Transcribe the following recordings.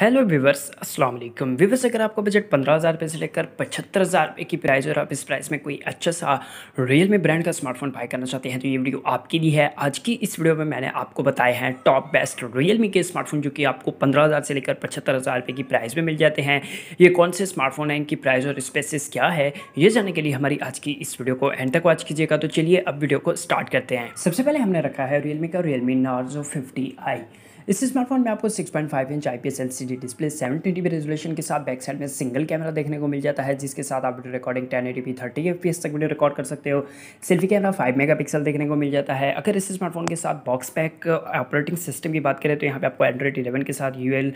hello viewers अस्सलाम वालेकुम viewers अगर आपका बजट पंद्रह हज़ार रुपये से लेकर पचहत्तर हज़ार रुपये की प्राइस और आप इस प्राइस में कोई अच्छा सा रियल में ब्रांड का स्मार्टफोन बाय करना चाहते हैं तो ये वीडियो आपके लिए है आज की इस वीडियो में मैंने आपको बताया है टॉप बेस्ट रियल मी के स्मार्टफोन जो कि आपको पंद्रह हज़ार से लेकर पचहत्तर हज़ार रुपये की प्राइस में मिल जाते हैं ये कौन से स्मार्टफोन हैं इनकी प्राइस और स्पेसिस क्या है ये जानने के लिए हमारी आज की इस वीडियो को एंड तक वॉच कीजिएगा तो चलिए अब वीडियो को स्टार्ट करते हैं सबसे पहले हमने रखा है मी का realme Narzo fifty I इस स्मार्टफोन में आपको 6.5 inch IPS LCD display 720p resolution के साथ बैक साइड में सिंगल कैमरा देखने को मिल जाता है जिसके साथ आप वीडियो रिकॉर्डिंग 1080p एस तक वीडियो रिकॉर्ड कर सकते हो सेल्फी कैमरा 5 मेगापिक्सल देखने को मिल जाता है अगर इस स्मार्टफोन के साथ बॉक्स पैक ऑपरेटिंग सिस्टम की बात करें तो यहाँ पे आपको एंड्रॉइड इलेवन के साथ यू एल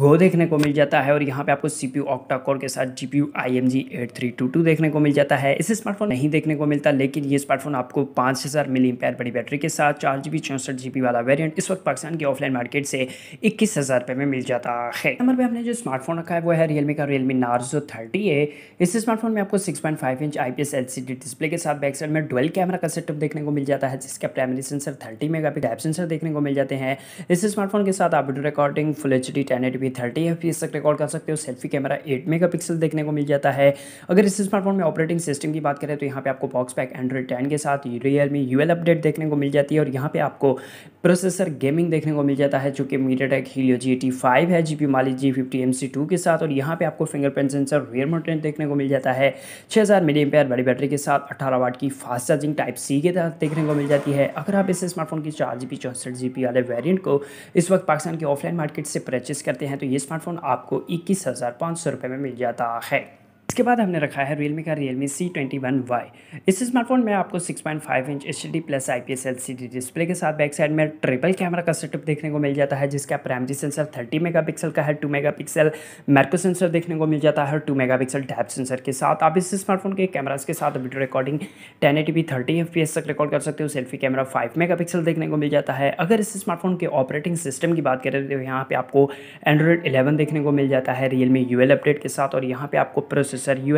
गो देखने को मिल जाता है और यहाँ पर आपको सी पी ऑक्टा कोर के साथ G P U I M G eight three two two देखने को मिल जाता है इस स्मार्टफोन नहीं देखने को मिलता लेकिन ये स्मार्टफोन आपको पाँच हज़ार मिली एम्पेयर बड़ी बैटरी के साथ चार जी बी चौंसठ जी बी वाला वेरियंट इस वक्त पाकिस्तान की ऑफलाइन मार्केट मार्केट से इक्कीस हज़ार रुपये में मिल जाता है नंबर पे हमने जो स्मार्टफोन रखा है वो है रियलमी का रियलमी नार्जो थर्टी है इस स्मार्टफोन में आपको six point five inch I P S L C D display के साथ बैक साइड में ट्वेल्व कैमरा का सेटअप देखने को मिल जाता है जिसका primary sensor thirty megapixel sensor देखने को मिल जाते हैं इस स्मार्टफोन के साथ आप video recording full H D ten eighty P thirty F P S तक रिकॉर्ड कर सकते हो selfie camera eight mega megapixel देखने को मिल जाता है अगर इस स्मार्टफोन में ऑपरेटिंग सिस्टम की बात करें तो यहाँ पे आपको बॉक्स पैक एंड्रॉइड टेन के साथ रियलमी यूएल अपडेट देखने को मिल जाती है और यहाँ पे आपको प्रोसेसर गेमिंग देखने को मिल जाता है है जो कि MediaTek Helio G eighty five है G P Mali G fifty M C two के साथ और यहाँ पे आपको फिंगरप्रिंट सेंसर रियर मोटेंट देखने को मिल जाता है छः हज़ार मिली एम्पेयर बड़ी बैटरी के साथ अठारह वाट की फास्ट चार्जिंग टाइप सी के तहत देखने को मिल जाती है अगर आप इस स्मार्टफोन की चार जी बी चौंसठ जी बी वाले वेरियंट को इस वक्त पाकिस्तान के ऑफलाइन मार्केट से परचेस करते हैं तो ये स्मार्टफोन आपको इक्कीस हज़ार पाँच सौ रुपये में मिल जाता है इसके बाद हमने रखा है रियलमी का realme C twenty one Y इस स्मार्टफोन में आपको six point five inch H D plus I P S L C D display के साथ बैक साइड में ट्रिपल कैमरा का सेटअप देखने को मिल जाता है जिसका primary sensor thirty megapixel का है टू मेगा पिक्सल मैरको सेंसर देखने को मिल जाता है two megapixel depth sensor के साथ आप इस स्मार्टफोन के कैमराज के साथ video recording ten eighty P thirty F P S तक रिकॉर्ड कर सकते हो selfie camera five megapixel देखने को मिल जाता है अगर इस स्मार्टफोन के ऑपरेटिंग सिस्टम की बात करें तो यहाँ पर आपको एंड्रॉयड इलेवन देखने को मिल जाता है रियलमी यू एल अपडेट के साथ और यहाँ पर आपको प्रोसेस प्रोसेसर यू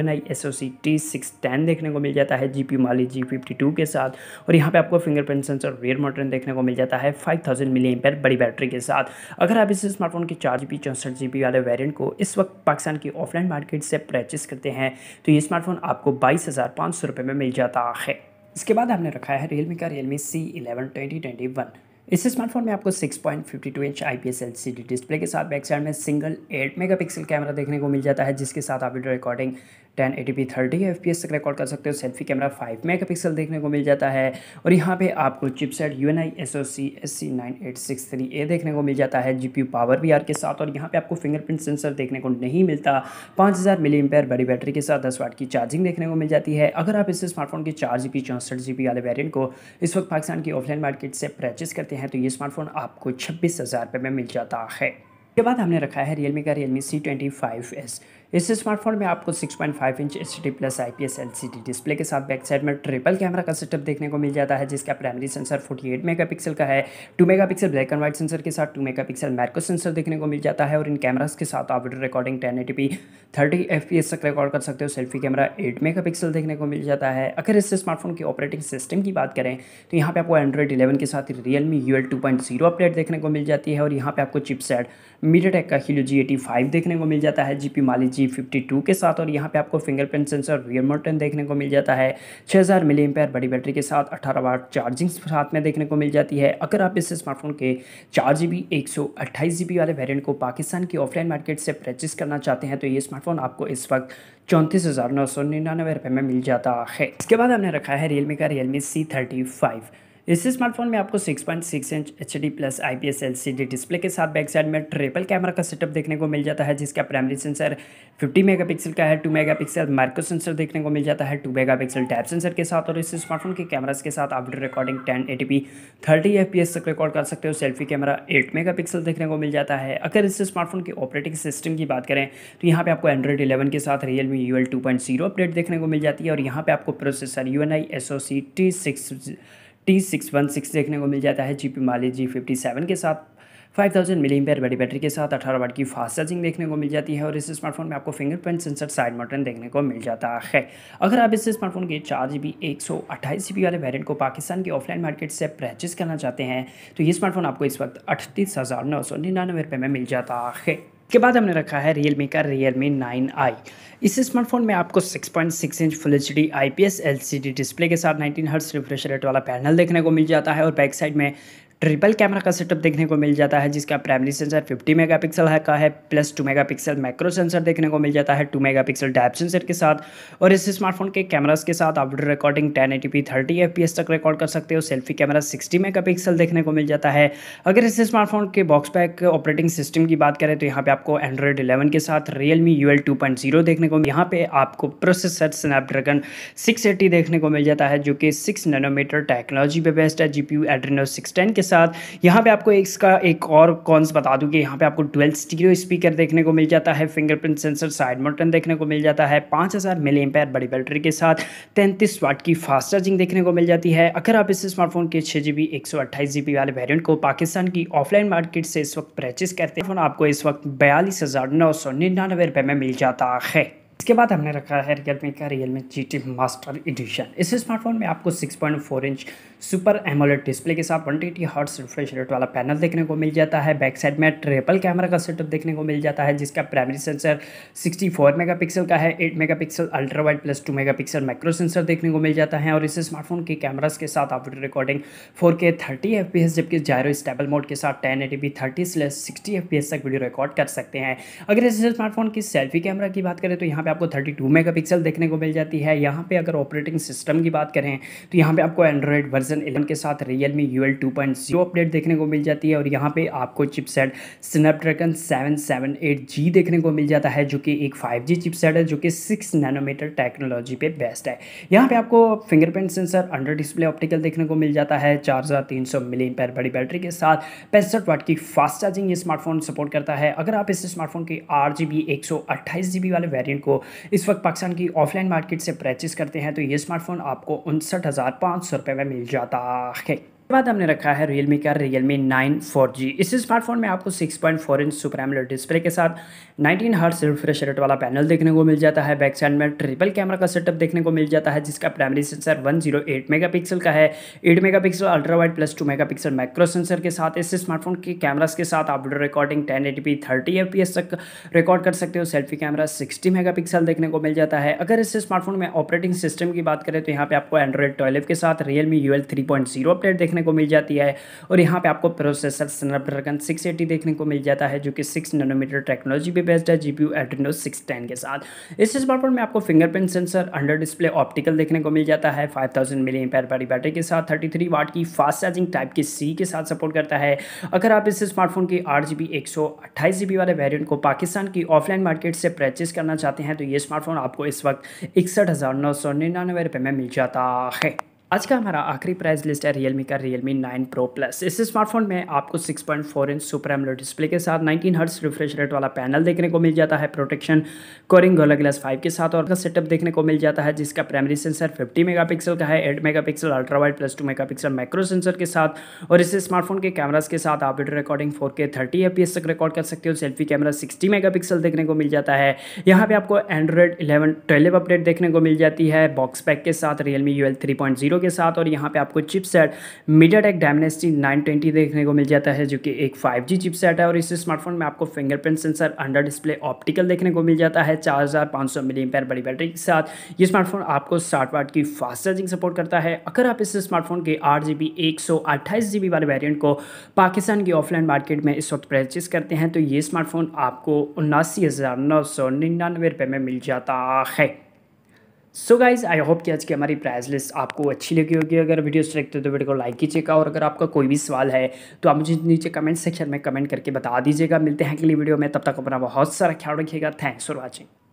एन देखने को मिल जाता है जी पी माली जी के साथ और यहाँ पर आपको फिंगरप्रिंट सेंसर रेयर मॉडर्न देखने को मिल जाता है फाइव थाउजेंड बड़ी बैटरी के साथ अगर आप इस स्मार्टफोन के चार जी बी वाले वेरियंट को इस वक्त पाकिस्तान की ऑफलाइन मार्केट से परचेस करते हैं तो ये स्मार्टफोन आपको बाईस हज़ार पाँच सौ रुपये में मिल जाता है इसके बाद हमने रखा है रियलमी का realme C eleven twenty twenty one इस स्मार्टफोन में आपको 6.52 इंच आई एलसीडी डिस्प्ले के साथ बैक साइड में सिंगल 8 मेगापिक्सल कैमरा देखने को मिल जाता है जिसके साथ आप video recording ten eighty P thirty F P S तक रिकॉर्ड कर सकते हो selfie camera five megapixel देखने को मिल जाता है और यहाँ पे आपको chipset U N I S O C S C nine eight six three A देखने को मिल जाता है जी पी यू पावर भी आर के साथ और यहाँ पे आपको फिंगरप्रिंट सेंसर देखने को नहीं मिलता पाँच हज़ार मिली एम्पेयर बड़ी बैटरी के साथ दस वाट की चार्जिंग देखने को मिल जाती है अगर आप इस स्मार्टफोन के चार जी पी चौंसठ जी बी वाले वेरियंट को इस वक्त पाकिस्तान की ऑफलाइन मार्केट से परचेज करते हैं तो ये स्मार्टफोन आपको छब्बीस हज़ार रुपये में मिल जाता है इसके बाद हमने रखा है रियलमी का realme C twenty five S इस स्मार्टफोन में आपको 6.5 inch H D plus I P display के साथ बैक साइड में ट्रिपल कैमरा का सेटअप देखने को मिल जाता है जिसका प्राइमरी सेंसर 48 मेगापिक्सल का है 2 megapixel black and white sensor के साथ 2 मेगापिक्सल मैक्रो सेंसर देखने को मिल जाता है और इन कैमरास के साथ आप video recording ten eight thirty F तक रिकॉर्ड कर सकते हो सेल्फी कैमरा एट मेगा देखने को मिल जाता है अगर इस स्मार्टफोन की ऑपरेटिंग सिस्टम की बात करें तो यहाँ पर आपको एंड्रॉइड इलेवन के साथ रियलमी यू एल अपडेट देखने को मिल जाती है और यहाँ पर आपको चिप सेट का हिलो जी देखने को मिल जाता है G P Mali G fifty two के साथ और यहाँ पे आपको फिंगरप्रिंट सेंसर रियर मोटन देखने को मिल जाता है छः हज़ार मिली बड़ी बैटरी के साथ अठारह वाट चार्जिंग साथ में देखने को मिल जाती है अगर आप इस स्मार्टफोन के चार जी बी एक सौ अट्ठाईस जी बी वाले वेरियंट को पाकिस्तान की ऑफलाइन मार्केट से परचेस करना चाहते हैं तो ये स्मार्टफोन आपको इस वक्त चौंतीस हज़ार नौ सौ निन्यानवे रुपये में मिल जाता है इसके बाद हमने रखा है रियलमी का रियलमी सी थर्टी फाइव इस स्मार्टफोन में आपको 6.6 inch H D plus I P S L C D display के साथ बैक साइड में ट्रिपल कैमरा का सेटअप देखने को मिल जाता है जिसका प्राइमरी सेंसर 50 मेगापिक्सल का है 2 मेगापिक्सल माइक्रो सेंसर देखने को मिल जाता है 2 मेगापिक्सल टैप सेंसर के साथ और इस स्मार्टफोन के कैमराज के साथ आप recording ten eighty P thirty F P S तक रिकॉर्ड कर सकते हो selfie camera eight mega megapixel देखने को मिल जाता है अगर इस स्मार्टफोन के ऑपरेटिंग सिस्टम की बात करें तो यहाँ पर आपको एंड्रॉइड इलेवन के साथ realme U L two point zero update देखने को मिल जाती है और यहाँ पर आपको processor U N I S O C T six T six one six देखने को मिल जाता है G P Mali G fifty seven के साथ फाइव थाउजेंड मिली एम्पेयर बड़ी बैटरी के साथ अठारह वाट की फास्ट चार्जिंग देखने को मिल जाती है और इस स्मार्टफोन में आपको फिंगरप्रिंट सेंसर साइड मॉटन देखने को मिल जाता है अगर आप इस स्मार्टफोन के चार जी बी एक सौ अट्ठाईस जी बी वाले वेरियंट को पाकिस्तान के ऑफलाइन मार्केट से परचेज करना चाहते हैं तो ये स्मार्टफोन आपको इस वक्त अठतीस हज़ार नौ सौ निन्यानवे रुपये में मिल जाता है के बाद हमने रखा है रियल का रियल मी नाइन आई इस स्मार्टफोन में आपको 6.6 inch full H D I P S L C D display के साथ 19 हर्ट्स रिफ्रेश रेट वाला पैनल देखने को मिल जाता है और बैक साइड में ट्रिपल कैमरा का सेटअप देखने को मिल जाता है जिसका प्राइमरी सेंसर 50 मेगापिक्सल है का है प्लस 2 मेगापिक्सल मैक्रो सेंसर देखने को मिल जाता है 2 मेगापिक्सल डैप सेंसर के साथ और इस स्मार्टफोन के कैमरास के साथ आप वीडियो रिकॉर्डिंग 1080p 30 fps तक रिकॉर्ड कर सकते हो सेल्फी कैमरा 60 मेगा देखने को मिल जाता है अगर इस स्मार्टफोन के बॉक्स पैक ऑपरेटिंग सिस्टम की बात करें तो यहाँ पर आपको एंड्रॉयड इलेवन के साथ रियल मी यू एल देखने को यहाँ पे आपको प्रोसेसर स्नैपड्रैगन सिक्स देखने को मिल जाता है जो कि सिक्स नैनोमीटर टेक्नोलॉजी पर बेस्ट है जी पी के साथ यहाँ पे आपको इसका एक और कॉन्स बता दूँ कि यहाँ पे आपको ट्वेल्थ स्टीरियो स्पीकर देखने को मिल जाता है फिंगरप्रिंट सेंसर साइड मोटन देखने को मिल जाता है पाँच हज़ार मिली एम्पायर बड़ी बैटरी के साथ तैंतीस वाट की फास्ट चार्जिंग देखने को मिल जाती है अगर आप इस स्मार्टफोन के छः जी वाले वेरियंट को पाकिस्तान की ऑफलाइन मार्केट से इस वक्त परचेज करते हैं फोन तो आपको इस वक्त बयालीस हज़ार में मिल जाता है इसके बाद हमने रखा है रियलमी का realme G T master edition इस स्मार्टफोन में आपको 6.4 इंच सुपर एमोलेड डिस्प्ले के साथ one twenty refresh rate वाला पैनल देखने को मिल जाता है बैक साइड में ट्रिपल कैमरा का सेटअप देखने को मिल जाता है जिसका प्राइमरी सेंसर 64 मेगापिक्सल का है 8 megapixel ultra wide plus 2 megapixel micro sensor देखने को मिल जाता है और इस स्मार्टफोन के कैमराज के साथ आप recording four K thirty F P S जबकि जायरो स्टेबल मोड के साथ ten eighty P thirty slash sixty F P S तक वीडियो रिकॉर्ड कर सकते हैं अगर इस स्मार्टफोन की सेल्फी कैमरा की बात करें तो यहाँ पे आपको 32 मेगापिक्सल देखने को मिल जाती है यहाँ पे अगर ऑपरेटिंग सिस्टम की बात करें तो यहाँ पे आपको एंड्रॉयड वर्जन 11 के साथ realme U L update देखने को मिल जाती है और यहाँ पे आपको चिपसेट स्नैपड्रैगन 778G देखने को मिल जाता है जो कि एक फाइव चिपसेट है जो कि सिक्स नैनोमीटर टेक्नोलॉजी पर बेस्ट है यहाँ पर आपको fingerprint sensor under display optical देखने को मिल जाता है चार हज़ार तीन सौ मिली पैर बड़ी बैटरी के साथ पैंसठ वाट की फास्ट चार्जिंग ये स्मार्टफोन सपोर्ट करता है अगर आप इस स्मार्टफोन के आठ जी बी एक सौ अट्ठाईस जी बी वाले वेरियंट को इस वक्त पाकिस्तान की ऑफलाइन मार्केट से परचेज करते हैं तो ये स्मार्टफोन आपको उनसठ हज़ार पाँच सौ रुपये में मिल जाता है बाद हमने रखा है Realme का Realme 9 4G इस स्मार्टफोन में आपको 6.4 इंच सुपर एमलेट डिस्प्ले के साथ 19 हर्ट्स रिफ्रेश रेट वाला पैनल देखने को मिल जाता है बैक साइड में ट्रिपल कैमरा का सेटअप देखने को मिल जाता है जिसका प्राइमरी सेंसर 108 मेगापिक्सल का है 8 megapixel ultra wide plus 2 megapixel micro sensor के साथ इस स्मार्टफोन के कैमरास के साथ आप वीडियो रिकॉर्डिंग 1080p 30 fps तक रिकॉर्ड कर सकते हो सेल्फी कैमरा 60 मेगापिक्सल देखने को मिल जाता है अगर इस स्मार्टफोन में ऑपरेटिंग सिस्टम की बात करें तो यहाँ पे आपको एंड्रॉइड ट्वेल्व के साथ रियलमी यू एल अपडेट देखने देखने को मिल जाती है और यहाँ पे आपको प्रोसेसर स्नैपड्रैगन 680 देखने को मिल जाता है जो कि 6 नैनोमीटर टेक्नोलॉजी पे बेस्ड है जी पी एड्रीनो सिक्स के साथ इस स्मार्टफोन में आपको fingerprint sensor under display optical देखने को मिल जाता है फाइव थाउजेंड मिली एम्पायर वाली बैटरी के साथ थर्टी थ्री वाट की फास्ट चार्जिंग टाइप की सी के साथ सपोर्ट करता है अगर आप इस स्मार्टफोन की आठ जी बी एक सौ अट्ठाईस जी बी वाले वेरियंट को पाकिस्तान की ऑफलाइन मार्केट से परचेज करना चाहते हैं तो ये स्मार्टफोन आपको इस वक्त इकसठ हज़ार नौ सौ निन्यानवे रुपये में मिल जाता है आज का हमारा आखिरी प्राइस लिस्ट है रियलमी का रियलमी 9 प्रो प्लस इस स्मार्टफोन में आपको 6.4 इंच सुपर एमलो डिस्प्ले के साथ 19 हर्ट्स रिफ्रेश रेट वाला पैनल देखने को मिल जाता है प्रोटेक्शन कोरिंग गोला ग्लास 5 के साथ और का सेटअप देखने को मिल जाता है जिसका प्राइमरी सेंसर 50 मेगा का है eight mega pixel ultrawide plus two mega micro sensor के साथ और इस स्मार्टफोन के कैमराज के साथ आप video recording four K thirty तक रिकॉर्ड कर सकते हो सेल्फी कैमरा सिक्सटी मेगा देखने को मिल जाता है यहाँ पर आपको एंड्रॉइड इलेवन ट्वेल्व अपडेट देखने को मिल जाती है बॉक्स पैक के साथ रियलमी यू एल हीरो के साथ और यहाँ पे आपको चिपसेट मीडियाटेक डायमनेस्टी 920 देखने को मिल जाता है जो कि एक 5G चिपसेट है और इस स्मार्टफोन में आपको fingerprint sensor under display optical देखने को मिल जाता है चार हज़ार पाँच सौ मिली बड़ी बैटरी के साथ ये स्मार्टफोन आपको साठ वाट की फास्ट चार्जिंग सपोर्ट करता है अगर आप इस स्मार्टफोन के आठ जी बी एक सौ वाले वेरियंट को पाकिस्तान की ऑफलाइन मार्केट में इस वक्त परचेज करते हैं तो ये स्मार्टफोन आपको उन्नासी हज़ार नौ सौ निन्यानवे रुपये में मिल जाता है सो गाइज आई होप कि आज की हमारी प्राइज लिस्ट आपको अच्छी लगी होगी अगर वीडियो अच्छी लगती है तो वीडियो को लाइक कीजिएगा और अगर आपका कोई भी सवाल है तो आप मुझे नीचे कमेंट सेक्शन में कमेंट करके बता दीजिएगा मिलते हैं अगली वीडियो में तब तक अपना बहुत सारा ख्याल रखिएगा थैंक्स फॉर वॉचिंग